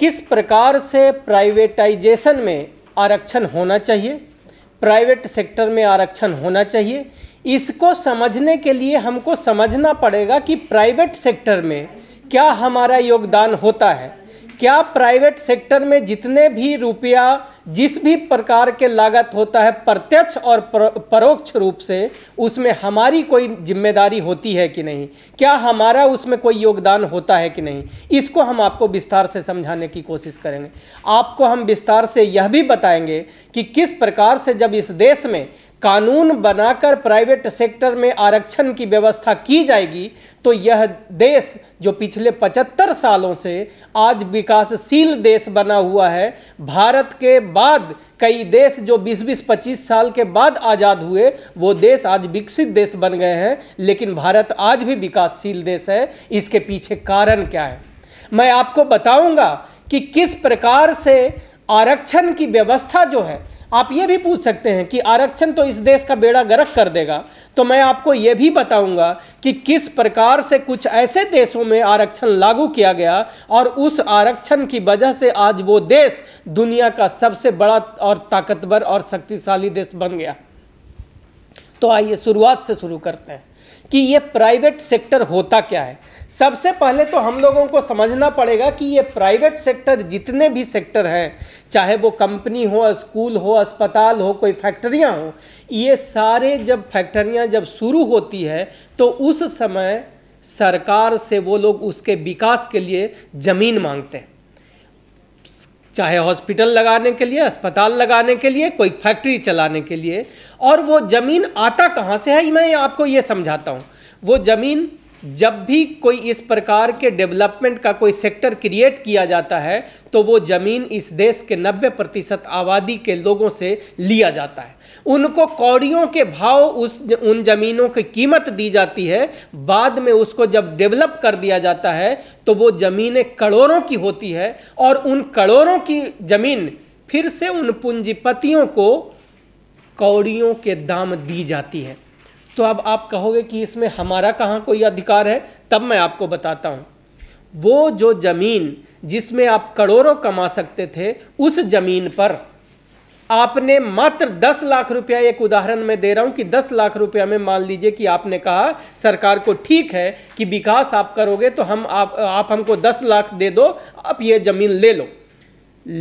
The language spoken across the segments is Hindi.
किस प्रकार से प्राइवेटाइजेशन में आरक्षण होना चाहिए प्राइवेट सेक्टर में आरक्षण होना चाहिए इसको समझने के लिए हमको समझना पड़ेगा कि प्राइवेट सेक्टर में क्या हमारा योगदान होता है क्या प्राइवेट सेक्टर में जितने भी रुपया जिस भी प्रकार के लागत होता है प्रत्यक्ष और परोक्ष रूप से उसमें हमारी कोई जिम्मेदारी होती है कि नहीं क्या हमारा उसमें कोई योगदान होता है कि नहीं इसको हम आपको विस्तार से समझाने की कोशिश करेंगे आपको हम विस्तार से यह भी बताएंगे कि किस प्रकार से जब इस देश में कानून बनाकर प्राइवेट सेक्टर में आरक्षण की व्यवस्था की जाएगी तो यह देश जो पिछले 75 सालों से आज विकासशील देश बना हुआ है भारत के बाद कई देश जो 20-20 25 साल के बाद आज़ाद हुए वो देश आज विकसित देश बन गए हैं लेकिन भारत आज भी विकासशील देश है इसके पीछे कारण क्या है मैं आपको बताऊंगा कि किस प्रकार से आरक्षण की व्यवस्था जो है आप ये भी पूछ सकते हैं कि आरक्षण तो इस देश का बेड़ा गरक कर देगा तो मैं आपको ये भी बताऊंगा कि किस प्रकार से कुछ ऐसे देशों में आरक्षण लागू किया गया और उस आरक्षण की वजह से आज वो देश दुनिया का सबसे बड़ा और ताकतवर और शक्तिशाली देश बन गया तो आइए शुरुआत से शुरू करते हैं कि ये प्राइवेट सेक्टर होता क्या है सबसे पहले तो हम लोगों को समझना पड़ेगा कि ये प्राइवेट सेक्टर जितने भी सेक्टर हैं चाहे वो कंपनी हो स्कूल हो अस्पताल हो कोई फैक्ट्रियाँ हो ये सारे जब फैक्ट्रियाँ जब शुरू होती है तो उस समय सरकार से वो लोग उसके विकास के लिए ज़मीन मांगते हैं चाहे हॉस्पिटल लगाने के लिए अस्पताल लगाने के लिए कोई फैक्ट्री चलाने के लिए और वो ज़मीन आता कहाँ से है मैं आपको ये समझाता हूँ वो ज़मीन जब भी कोई इस प्रकार के डेवलपमेंट का कोई सेक्टर क्रिएट किया जाता है तो वो ज़मीन इस देश के 90 प्रतिशत आबादी के लोगों से लिया जाता है उनको कौड़ियों के भाव उस उन ज़मीनों की कीमत दी जाती है बाद में उसको जब डेवलप कर दिया जाता है तो वो ज़मीनें करोड़ों की होती है और उन करोड़ों की ज़मीन फिर से उन पूंजीपतियों को कौड़ियों के दाम दी जाती है तो अब आप कहोगे कि इसमें हमारा कहाँ कोई अधिकार है तब मैं आपको बताता हूँ वो जो ज़मीन जिसमें आप करोड़ों कमा सकते थे उस ज़मीन पर आपने मात्र दस लाख रुपया एक उदाहरण में दे रहा हूं कि दस लाख रुपया में मान लीजिए कि आपने कहा सरकार को ठीक है कि विकास आप करोगे तो हम आप आप हमको दस लाख दे दो आप ये ज़मीन ले लो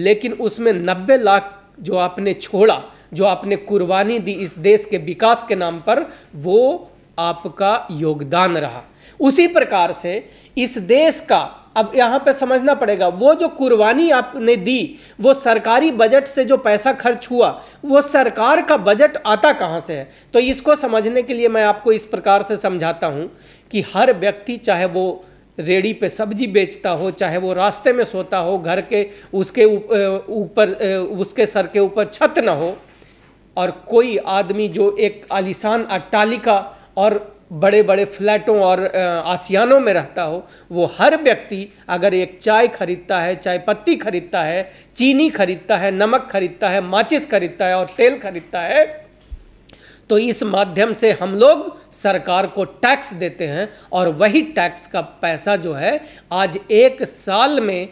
लेकिन उसमें नब्बे लाख जो आपने छोड़ा जो आपने कुर्बानी दी इस देश के विकास के नाम पर वो आपका योगदान रहा उसी प्रकार से इस देश का अब यहाँ पे समझना पड़ेगा वो जो कुर्बानी आपने दी वो सरकारी बजट से जो पैसा खर्च हुआ वो सरकार का बजट आता कहाँ से है तो इसको समझने के लिए मैं आपको इस प्रकार से समझाता हूँ कि हर व्यक्ति चाहे वो रेडी पे सब्जी बेचता हो चाहे वो रास्ते में सोता हो घर के उसके ऊपर उसके सर के ऊपर छत ना हो और कोई आदमी जो एक आलिशान अट्टालिका और बड़े बड़े फ्लैटों और आसियानों में रहता हो वो हर व्यक्ति अगर एक चाय खरीदता है चाय पत्ती खरीदता है चीनी खरीदता है नमक खरीदता है माचिस खरीदता है और तेल खरीदता है तो इस माध्यम से हम लोग सरकार को टैक्स देते हैं और वही टैक्स का पैसा जो है आज एक साल में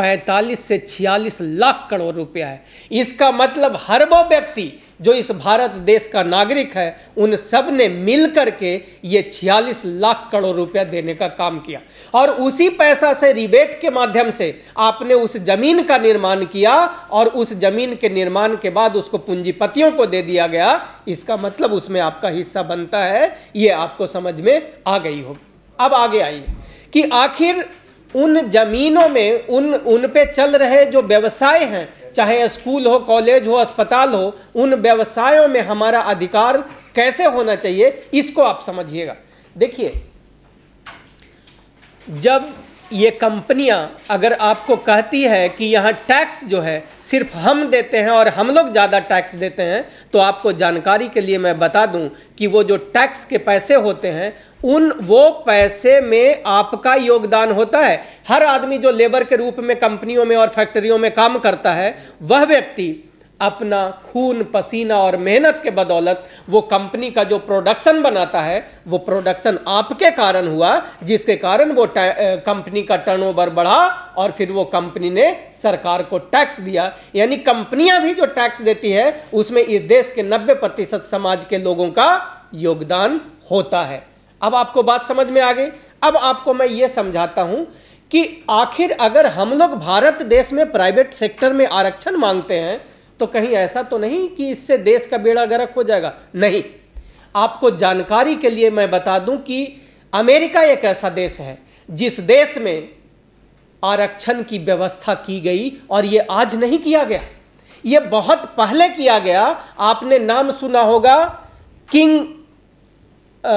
45 से 46 लाख करोड़ रुपया है इसका मतलब हर वो व्यक्ति जो इस भारत देश का नागरिक है उन सब ने मिल के ये 46 लाख करोड़ रुपया देने का काम किया और उसी पैसा से रिबेट के माध्यम से आपने उस जमीन का निर्माण किया और उस जमीन के निर्माण के बाद उसको पूंजीपतियों को दे दिया गया इसका मतलब उसमें आपका हिस्सा बनता है ये आपको समझ में आ गई होगी अब आगे आइए कि आखिर उन जमीनों में उन उन पे चल रहे जो व्यवसाय हैं चाहे स्कूल हो कॉलेज हो अस्पताल हो उन व्यवसायों में हमारा अधिकार कैसे होना चाहिए इसको आप समझिएगा देखिए जब ये कंपनियां अगर आपको कहती है कि यहाँ टैक्स जो है सिर्फ हम देते हैं और हम लोग ज़्यादा टैक्स देते हैं तो आपको जानकारी के लिए मैं बता दूं कि वो जो टैक्स के पैसे होते हैं उन वो पैसे में आपका योगदान होता है हर आदमी जो लेबर के रूप में कंपनियों में और फैक्ट्रियों में काम करता है वह व्यक्ति अपना खून पसीना और मेहनत के बदौलत वो कंपनी का जो प्रोडक्शन बनाता है वो प्रोडक्शन आपके कारण हुआ जिसके कारण वो कंपनी का टर्नओवर बढ़ा और फिर वो कंपनी ने सरकार को टैक्स दिया यानी कंपनियां भी जो टैक्स देती है उसमें इस देश के नब्बे प्रतिशत समाज के लोगों का योगदान होता है अब आपको बात समझ में आ गई अब आपको मैं ये समझाता हूँ कि आखिर अगर हम लोग भारत देश में प्राइवेट सेक्टर में आरक्षण मांगते हैं तो कहीं ऐसा तो नहीं कि इससे देश का बेड़ा गर्क हो जाएगा नहीं आपको जानकारी के लिए मैं बता दूं कि अमेरिका एक ऐसा देश है जिस देश में आरक्षण की व्यवस्था की गई और ये आज नहीं किया गया ये बहुत पहले किया गया आपने नाम सुना होगा किंग आ,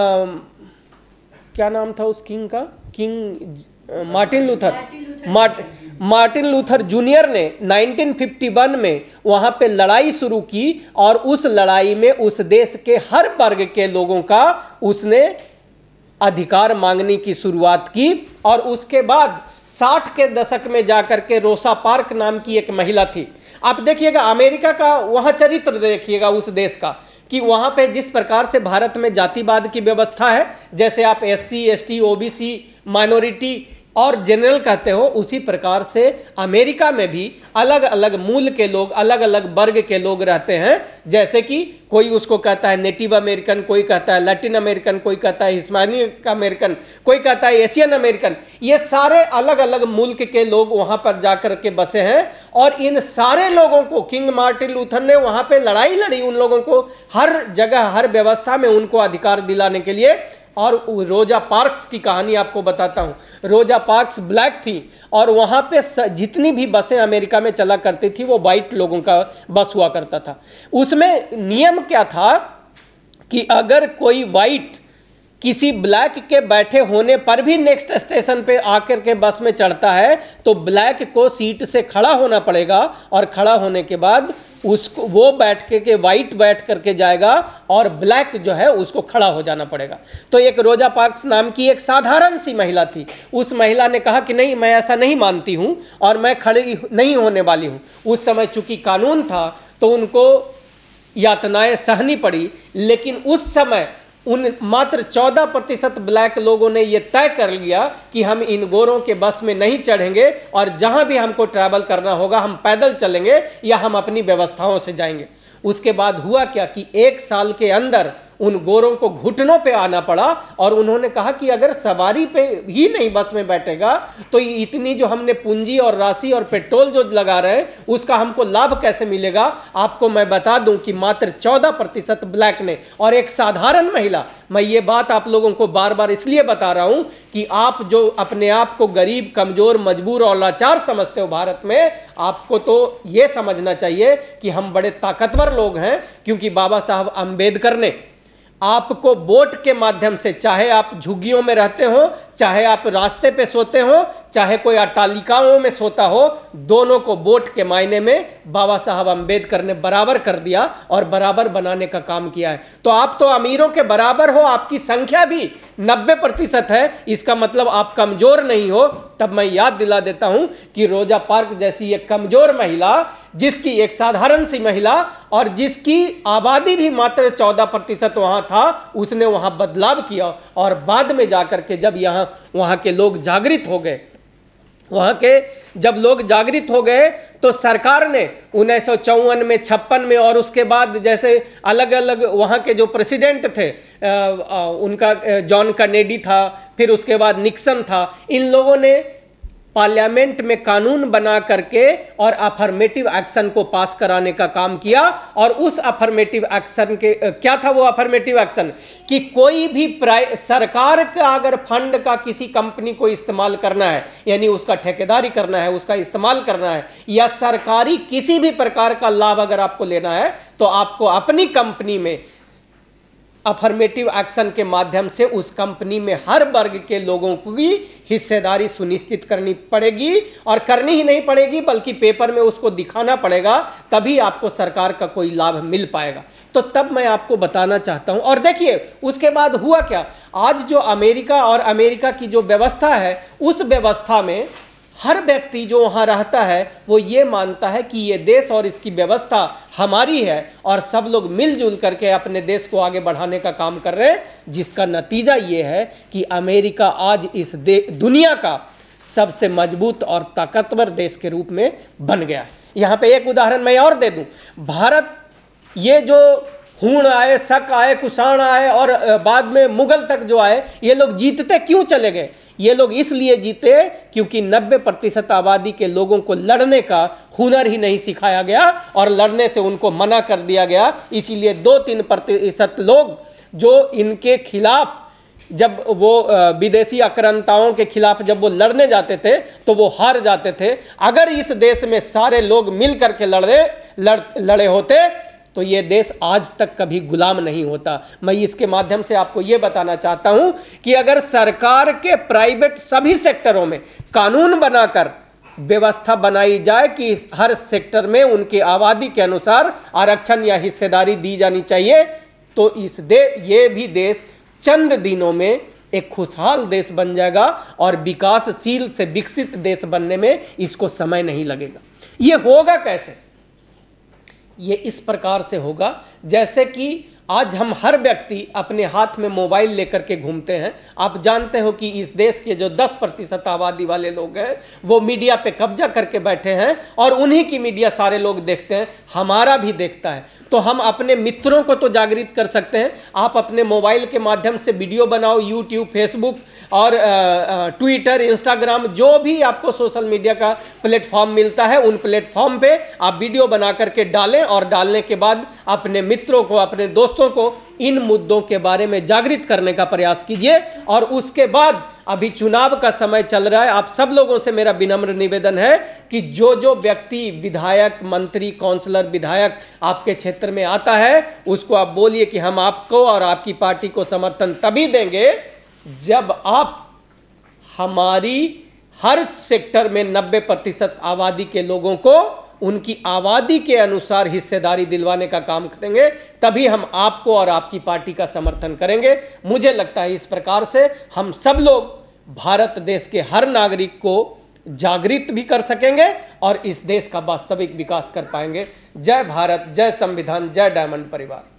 क्या नाम था उस किंग का king Martin Luther Mart Martin Luther junior ने 1951 में वहाँ पे लड़ाई शुरू की और उस लड़ाई में उस देश के हर वर्ग के लोगों का उसने अधिकार मांगने की शुरुआत की और उसके बाद साठ के दशक में जाकर के रोसा पार्क नाम की एक महिला थी आप देखिएगा अमेरिका का वहाँ चरित्र देखिएगा उस देश का कि वहाँ पे जिस प्रकार से भारत में जातिवाद की व्यवस्था है जैसे आप S C S T O B C minority और जनरल कहते हो उसी प्रकार से अमेरिका में भी अलग अलग मूल के लोग अलग अलग वर्ग के लोग रहते हैं जैसे कि कोई उसको कहता है नेटिव अमेरिकन कोई कहता है लैटिन अमेरिकन कोई कहता है हिस्मानिक अमेरिकन कोई कहता है एशियन अमेरिकन ये सारे अलग अलग मुल्क के लोग वहाँ पर जा कर के बसे हैं और इन सारे लोगों को किंग मार्टिन लूथर ने वहाँ पर लड़ाई लड़ी उन लोगों को हर जगह हर व्यवस्था में उनको अधिकार दिलाने के लिए और रोजा पार्क्स की कहानी आपको बताता हूँ रोजा पार्क्स ब्लैक थी और वहाँ पे जितनी भी बसें अमेरिका में चला करती थी वो वाइट लोगों का बस हुआ करता था उसमें नियम क्या था कि अगर कोई वाइट किसी ब्लैक के बैठे होने पर भी नेक्स्ट स्टेशन पे आकर के बस में चढ़ता है तो ब्लैक को सीट से खड़ा होना पड़ेगा और खड़ा होने के बाद उसको वो बैठ के के वाइट बैठ करके जाएगा और ब्लैक जो है उसको खड़ा हो जाना पड़ेगा तो एक रोजा पार्क्स नाम की एक साधारण सी महिला थी उस महिला ने कहा कि नहीं मैं ऐसा नहीं मानती हूँ और मैं खड़ी नहीं होने वाली हूँ उस समय चूंकि कानून था तो उनको यातनाएं सहनी पड़ी लेकिन उस समय उन मात्र चौदह प्रतिशत ब्लैक लोगों ने यह तय कर लिया कि हम इन गोरों के बस में नहीं चढ़ेंगे और जहां भी हमको ट्रैवल करना होगा हम पैदल चलेंगे या हम अपनी व्यवस्थाओं से जाएंगे उसके बाद हुआ क्या कि एक साल के अंदर उन गोरों को घुटनों पे आना पड़ा और उन्होंने कहा कि अगर सवारी पे ही नहीं बस में बैठेगा तो इतनी जो हमने पूंजी और राशि और पेट्रोल जो लगा रहे हैं उसका हमको लाभ कैसे मिलेगा आपको मैं बता दूं कि मात्र चौदह प्रतिशत ब्लैक ने और एक साधारण महिला मैं ये बात आप लोगों को बार बार इसलिए बता रहा हूं कि आप जो अपने आप को गरीब कमजोर मजबूर और लाचार समझते हो भारत में आपको तो ये समझना चाहिए कि हम बड़े ताकतवर लोग हैं क्योंकि बाबा साहब अंबेडकर ने आपको बोट के माध्यम से चाहे आप झुग्गियों में रहते हो चाहे आप रास्ते पे सोते हो चाहे कोई अट्टालिकाओं में सोता हो दोनों को वोट के मायने में बाबा साहब अंबेडकर ने बराबर कर दिया और बराबर बनाने का काम किया है तो आप तो अमीरों के बराबर हो आपकी संख्या भी नब्बे प्रतिशत है इसका मतलब आप कमज़ोर नहीं हो तब मैं याद दिला देता हूं कि रोजा पार्क जैसी एक कमज़ोर महिला जिसकी एक साधारण सी महिला और जिसकी आबादी भी मात्र चौदह प्रतिशत वहां था उसने वहां बदलाव किया और बाद में जाकर के जब यहाँ वहाँ के लोग जागृत हो गए वहाँ के जब लोग जागृत हो गए तो सरकार ने उन्नीस में छप्पन में और उसके बाद जैसे अलग अलग वहाँ के जो प्रेसिडेंट थे आ, आ, उनका जॉन कनेडी था फिर उसके बाद निक्सन था इन लोगों ने पार्लियामेंट में कानून बना करके और अफर्मेटिव एक्शन को पास कराने का काम किया और उस अफर्मेटिव एक्शन के क्या था वो अफर्मेटिव एक्शन कि कोई भी सरकार का अगर फंड का किसी कंपनी को इस्तेमाल करना है यानी उसका ठेकेदारी करना है उसका इस्तेमाल करना है या सरकारी किसी भी प्रकार का लाभ अगर आपको लेना है तो आपको अपनी कंपनी में अफर्मेटिव एक्शन के माध्यम से उस कंपनी में हर वर्ग के लोगों को भी हिस्सेदारी सुनिश्चित करनी पड़ेगी और करनी ही नहीं पड़ेगी बल्कि पेपर में उसको दिखाना पड़ेगा तभी आपको सरकार का कोई लाभ मिल पाएगा तो तब मैं आपको बताना चाहता हूं और देखिए उसके बाद हुआ क्या आज जो अमेरिका और अमेरिका की जो व्यवस्था है उस व्यवस्था में हर व्यक्ति जो वहाँ रहता है वो ये मानता है कि ये देश और इसकी व्यवस्था हमारी है और सब लोग मिलजुल करके अपने देश को आगे बढ़ाने का काम कर रहे हैं जिसका नतीजा ये है कि अमेरिका आज इस दुनिया का सबसे मजबूत और ताकतवर देश के रूप में बन गया यहाँ पे एक उदाहरण मैं और दे दूँ भारत ये जो हूण आए शक आए कुषाण आए और बाद में मुगल तक जो आए ये लोग जीतते क्यों चले गए ये लोग इसलिए जीते क्योंकि 90 प्रतिशत आबादी के लोगों को लड़ने का हुनर ही नहीं सिखाया गया और लड़ने से उनको मना कर दिया गया इसीलिए दो तीन प्रतिशत लोग जो इनके खिलाफ जब वो विदेशी आक्रांताओं के खिलाफ जब वो लड़ने जाते थे तो वो हार जाते थे अगर इस देश में सारे लोग मिल करके लड़े लड़ लड़े होते तो ये देश आज तक कभी गुलाम नहीं होता मैं इसके माध्यम से आपको ये बताना चाहता हूं कि अगर सरकार के प्राइवेट सभी सेक्टरों में कानून बनाकर व्यवस्था बनाई जाए कि हर सेक्टर में उनकी आबादी के अनुसार आरक्षण या हिस्सेदारी दी जानी चाहिए तो इस दे ये भी देश चंद दिनों में एक खुशहाल देश बन जाएगा और विकासशील से विकसित देश बनने में इसको समय नहीं लगेगा ये होगा कैसे ये इस प्रकार से होगा जैसे कि आज हम हर व्यक्ति अपने हाथ में मोबाइल लेकर के घूमते हैं आप जानते हो कि इस देश के जो 10 प्रतिशत आबादी वाले लोग हैं वो मीडिया पे कब्जा करके बैठे हैं और उन्हीं की मीडिया सारे लोग देखते हैं हमारा भी देखता है तो हम अपने मित्रों को तो जागृत कर सकते हैं आप अपने मोबाइल के माध्यम से वीडियो बनाओ यूट्यूब फेसबुक और ट्विटर इंस्टाग्राम जो भी आपको सोशल मीडिया का प्लेटफॉर्म मिलता है उन प्लेटफॉर्म पर आप वीडियो बना करके डालें और डालने के बाद अपने मित्रों को अपने दोस्त दोस्तों को इन मुद्दों के बारे में जागृत करने का प्रयास कीजिए और उसके बाद अभी चुनाव का समय चल रहा है आप सब लोगों से मेरा विनम्र निवेदन है कि जो जो व्यक्ति विधायक मंत्री काउंसलर विधायक आपके क्षेत्र में आता है उसको आप बोलिए कि हम आपको और आपकी पार्टी को समर्थन तभी देंगे जब आप हमारी हर सेक्टर में 90 प्रतिशत आबादी के लोगों को उनकी आबादी के अनुसार हिस्सेदारी दिलवाने का काम करेंगे तभी हम आपको और आपकी पार्टी का समर्थन करेंगे मुझे लगता है इस प्रकार से हम सब लोग भारत देश के हर नागरिक को जागृत भी कर सकेंगे और इस देश का वास्तविक विकास कर पाएंगे जय भारत जय संविधान जय डायमंड परिवार